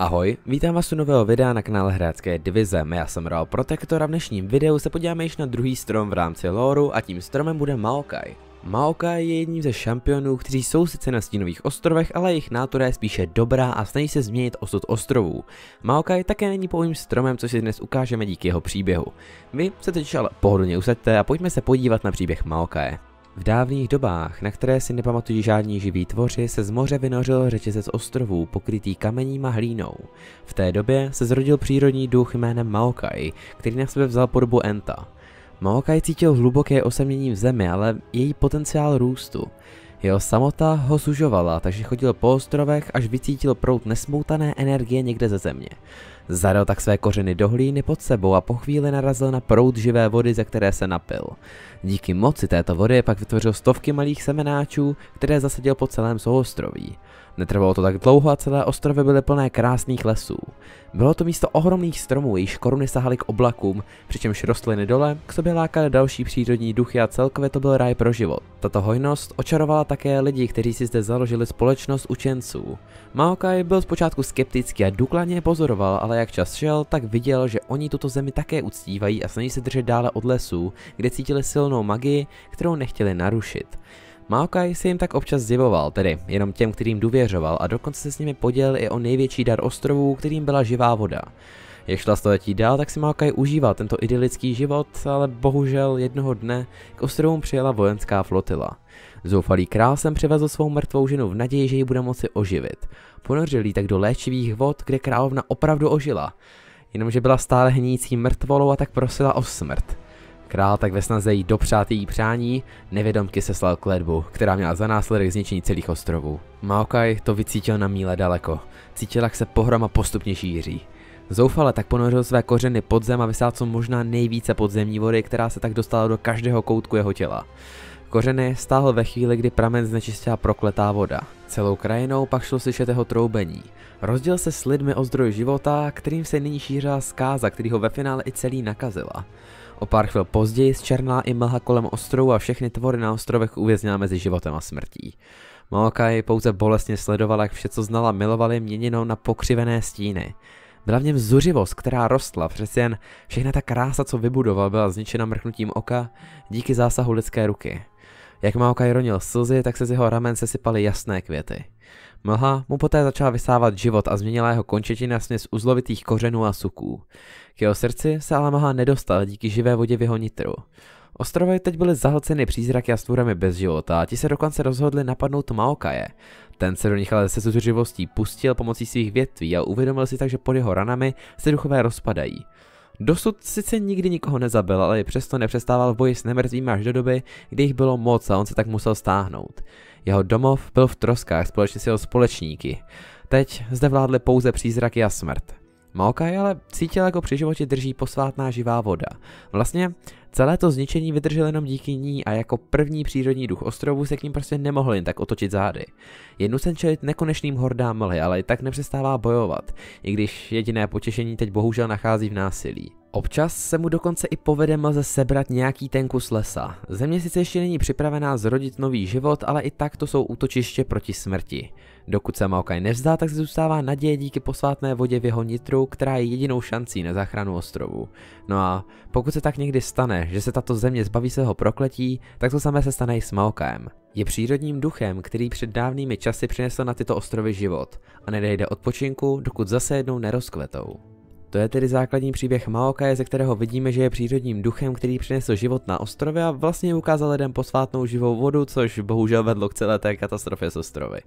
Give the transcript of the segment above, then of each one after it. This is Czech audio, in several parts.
Ahoj, vítám vás u nového videa na kanále Hrácké divize, já jsem Real Protector a v dnešním videu se podíváme již na druhý strom v rámci Loru a tím stromem bude Maokai. Maokai je jedním ze šampionů, kteří jsou sice na stínových ostrovech, ale jejich nátura je spíše dobrá a snaží se změnit osud ostrovů. Maokai také není pouhým stromem, což si dnes ukážeme díky jeho příběhu. Vy se teď ale pohodlně usaďte a pojďme se podívat na příběh Maokai. V dávných dobách, na které si nepamatují žádní živí tvoři, se z moře vynořil řetězec ostrovů pokrytý kamením a hlínou. V té době se zrodil přírodní duch jménem Maokai, který na sebe vzal podobu Enta. Maokai cítil hluboké osamění v zemi, ale její potenciál růstu. Jeho samota ho sužovala, takže chodil po ostrovech, až vycítil prout nesmoutané energie někde ze země. Zadal tak své kořeny do hlíny pod sebou a po chvíli narazil na proud živé vody, ze které se napil. Díky moci této vody pak vytvořil stovky malých semenáčů, které zasadil po celém souostroví. Netrvalo to tak dlouho a celé ostrovy byly plné krásných lesů. Bylo to místo ohromných stromů, jejichž koruny sahaly k oblakům, přičemž rostliny dole k sobě lákaly další přírodní duchy a celkově to byl ráj pro život. Tato hojnost očarovala také lidi, kteří si zde založili společnost učenců. Maokai byl zpočátku skeptický a důkladně pozoroval, ale jak čas šel, tak viděl, že oni tuto zemi také uctívají a snaží se držet dále od lesů, kde cítili silnou magii, kterou nechtěli narušit. Maokai se jim tak občas zjevoval, tedy jenom těm, kterým důvěřoval a dokonce se s nimi podělil i o největší dar ostrovů, kterým byla živá voda. Jak šla století dál, tak si Maokai užíval tento idylický život, ale bohužel jednoho dne k ostrovům přijela vojenská flotila. Zoufalý král sem přivezl svou mrtvou ženu v naději, že ji bude moci oživit. Ponořil ji tak do léčivých vod, kde královna opravdu ožila. Jenomže byla stále hnící mrtvolou a tak prosila o smrt. Král tak ve snaze jí dopřát její přání, nevědomky se slal ledbu, která měla za následek zničení celých ostrovů. Maokai to vycítil na míle daleko. Cítil, jak se pohroma postupně šíří. Zoufale tak ponořil své kořeny pod zem a vysál co možná nejvíce podzemní vody, která se tak dostala do každého koutku jeho těla. Kořeny stáhl ve chvíli, kdy pramen znečistila prokletá voda. Celou krajinou pak šlo slyšet jeho troubení. Rozděl se s lidmi o zdroj života, kterým se nyní šířila zkáza, který ho ve finále i celý nakazila. O pár chvil později zčerná i mlha kolem ostrovu a všechny tvory na ostrovech uvězněla mezi životem a smrtí. Maokai pouze bolestně sledovala, jak vše, co znala, milovali měněnou na pokřivené stíny. Byla v něm zuřivost, která rostla, přeci jen všechna ta krása, co vybudoval, byla zničena mrknutím oka díky zásahu lidské ruky. Jak Maokai ronil slzy, tak se z jeho ramen sesypaly jasné květy. Mlha mu poté začala vysávat život a změnila jeho končetiny na směs uzlovitých kořenů a suků. K jeho srdci se ale mlha nedostala díky živé vodě v jeho nitru. Ostrovy teď byly zahlceny přízraky a stvůrami bez života a ti se dokonce rozhodli napadnout Maokaje. Ten se do nich ale se zuřivostí pustil pomocí svých větví a uvědomil si tak, že pod jeho ranami se duchové rozpadají. Dosud sice nikdy nikoho nezabil, ale přesto nepřestával v boji s nemrtvými až do doby, kdy jich bylo moc a on se tak musel stáhnout. Jeho domov byl v troskách společně s jeho společníky. Teď zde vládly pouze přízraky a smrt. Maokai ale cítil, jako při životě drží posvátná živá voda. Vlastně Celé to zničení vydrželo jenom díky ní a jako první přírodní duch ostrovu se k ním prostě nemohl jen tak otočit zády. Je nucen čelit nekonečným hordám mlhy, ale i tak nepřestává bojovat, i když jediné potěšení teď bohužel nachází v násilí. Občas se mu dokonce i povede mlze sebrat nějaký ten kus lesa. Země sice ještě není připravená zrodit nový život, ale i tak to jsou útočiště proti smrti. Dokud se Maokai nevzdá, tak se zůstává naděje díky posvátné vodě v jeho nitru, která je jedinou šancí na záchranu ostrovu. No a pokud se tak někdy stane, že se tato země zbaví svého prokletí, tak to samé se stane i s maokem. Je přírodním duchem, který před dávnými časy přinesl na tyto ostrovy život a nedejde odpočinku, dokud zase jednou nerozkvetou. To je tedy základní příběh Maokaje, ze kterého vidíme, že je přírodním duchem, který přinesl život na ostrově a vlastně ukázal lidem posvátnou živou vodu, což bohužel vedlo k celé té katastrofě s ostrovy.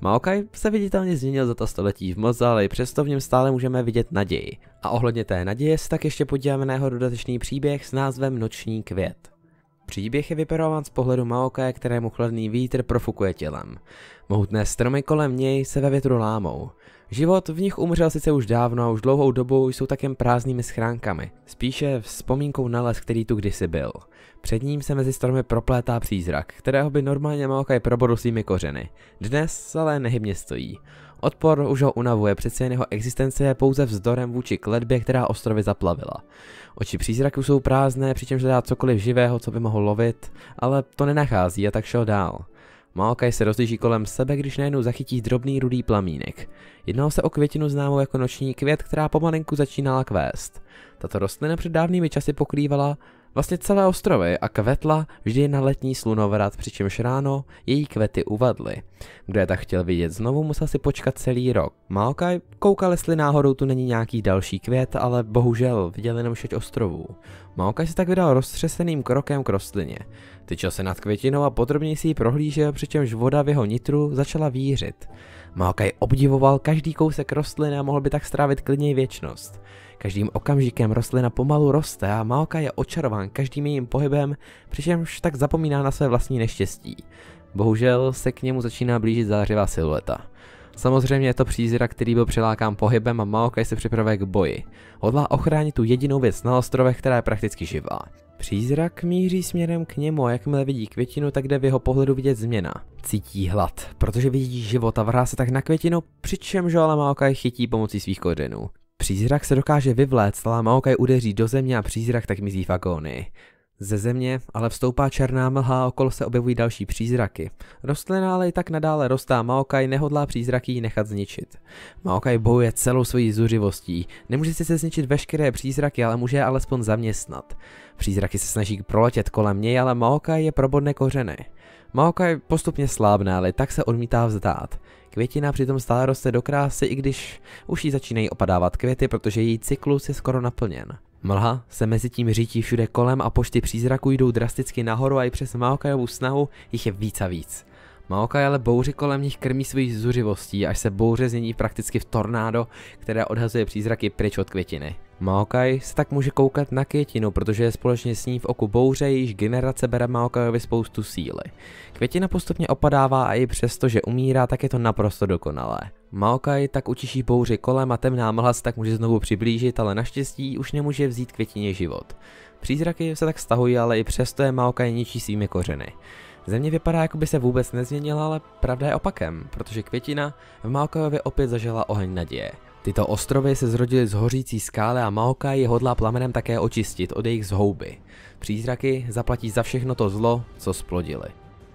Maokai se viditelně změnil za ta století v moc, ale i přesto v něm stále můžeme vidět naději. A ohledně té naděje se tak ještě podíváme na jeho dodatečný příběh s názvem Noční květ. Příběh je vyperován z pohledu Maokaje, kterému chladný vítr profukuje tělem. Mohutné stromy kolem něj se ve větru lámou. Život v nich umřel sice už dávno a už dlouhou dobu jsou tak jen prázdnými schránkami, spíše vzpomínkou na les, který tu kdysi byl. Před ním se mezi stromy proplétá přízrak, kterého by normálně Maokai probodl svými kořeny. Dnes ale nehybně stojí. Odpor už ho unavuje, přece jen jeho existence je pouze vzdorem vůči kledbě, která ostrovy zaplavila. Oči přízraku jsou prázdné, přičemž dá cokoliv živého, co by mohl lovit, ale to nenachází a tak šel dál. Maokai se rozliží kolem sebe, když najednou zachytí drobný rudý plamínek. Jednalo se o květinu známou jako noční květ, která pomalinku začínala kvést. Tato rostlina před dávnými časy pokrývala Vlastně celé ostrovy a kvetla vždy na letní slunovrat, přičemž ráno její kvety uvadly. Kdo je tak chtěl vidět znovu, musel si počkat celý rok. Maokai koukal, jestli náhodou tu není nějaký další květ, ale bohužel viděl jenom šeť ostrovů. Maokai se tak vydal roztřeseným krokem k rostlině. Tyčil se nad květinou a podrobně si ji prohlížel, přičemž voda v jeho nitru začala vířit. Maokai obdivoval každý kousek rostliny a mohl by tak strávit klidněji věčnost. Každým okamžikem rostlina pomalu roste a Maokai je očarován každým jejím pohybem, přičemž tak zapomíná na své vlastní neštěstí. Bohužel se k němu začíná blížit zářivá silueta. Samozřejmě je to přízrak, který byl přilákán pohybem a Maokai se připravuje k boji. Hodlá ochránit tu jedinou věc na ostrovech, která je prakticky živá. Přízrak míří směrem k němu a jakmile vidí květinu, tak jde v jeho pohledu vidět změna. Cítí hlad, protože vidí život a vrhá se tak na květinu, přičemž ale Maokai chytí pomocí svých kořenů. Přízrak se dokáže vyvléct, ale Maokai udeří do země a přízrak tak mizí v agónii. Ze země ale vstoupá černá mlha a okolo se objevují další přízraky. Rostlina ale i tak nadále rostá Maokai nehodlá přízraky ji nechat zničit. Maokai bojuje celou svojí zuřivostí. Nemůže si se zničit veškeré přízraky, ale může je alespoň zaměstnat. Přízraky se snaží proletět kolem něj, ale Maokai je probodné kořeny. Maokai postupně slábne, ale tak se odmítá vzdát. Květina přitom stále roste do krásy, i když už jí začínají opadávat květy, protože její cyklus je skoro naplněn. Mlha se mezi tím řítí všude kolem a počty přízraků jdou drasticky nahoru a i přes Maokajovu snahu jich je víc a víc. Maokaj ale bouři kolem nich krmí svojí zuřivostí, až se bouře změní prakticky v tornádo, které odhazuje přízraky pryč od květiny. Maokaj se tak může koukat na květinu, protože je společně s ní v oku bouře, jejíž generace bere Maokajovi spoustu síly. Květina postupně opadává a i přesto, že umírá, tak je to naprosto dokonalé. Maokai tak utiší bouři kolem a temná mlha se tak může znovu přiblížit, ale naštěstí už nemůže vzít květině život. Přízraky se tak stahují, ale i přesto je Maokai ničí svými kořeny. Země vypadá, jako by se vůbec nezměnila, ale pravda je opakem, protože květina v Maokajově opět zažila oheň naděje. Tyto ostrovy se zrodily z hořící skály a Maokai je hodlá plamenem také očistit od jejich zhouby. Přízraky zaplatí za všechno to zlo, co splodili.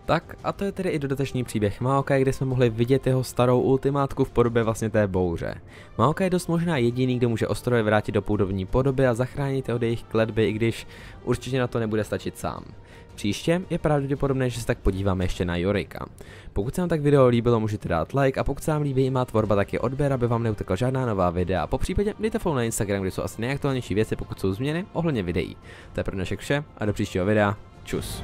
Tak a to je tedy i dodatečný příběh Maokai, kde jsme mohli vidět jeho starou ultimátku v podobě vlastně té bouře. Maokai je dost možná jediný, kdo může ostroje vrátit do půdobní podoby a zachránit je od jejich kletby, i když určitě na to nebude stačit sám. Příště je pravděpodobné, že se tak podíváme ještě na Jorika. Pokud se vám tak video líbilo, můžete dát like a pokud se vám líbí i má tvorba, tak je odběr, aby vám neutekla žádná nová videa. Po případě dejte follow na Instagram, kde jsou asi nejaktuálnější věci, pokud jsou změny ohledně videí. To je pro dnešek vše a do příštího videa. Čus.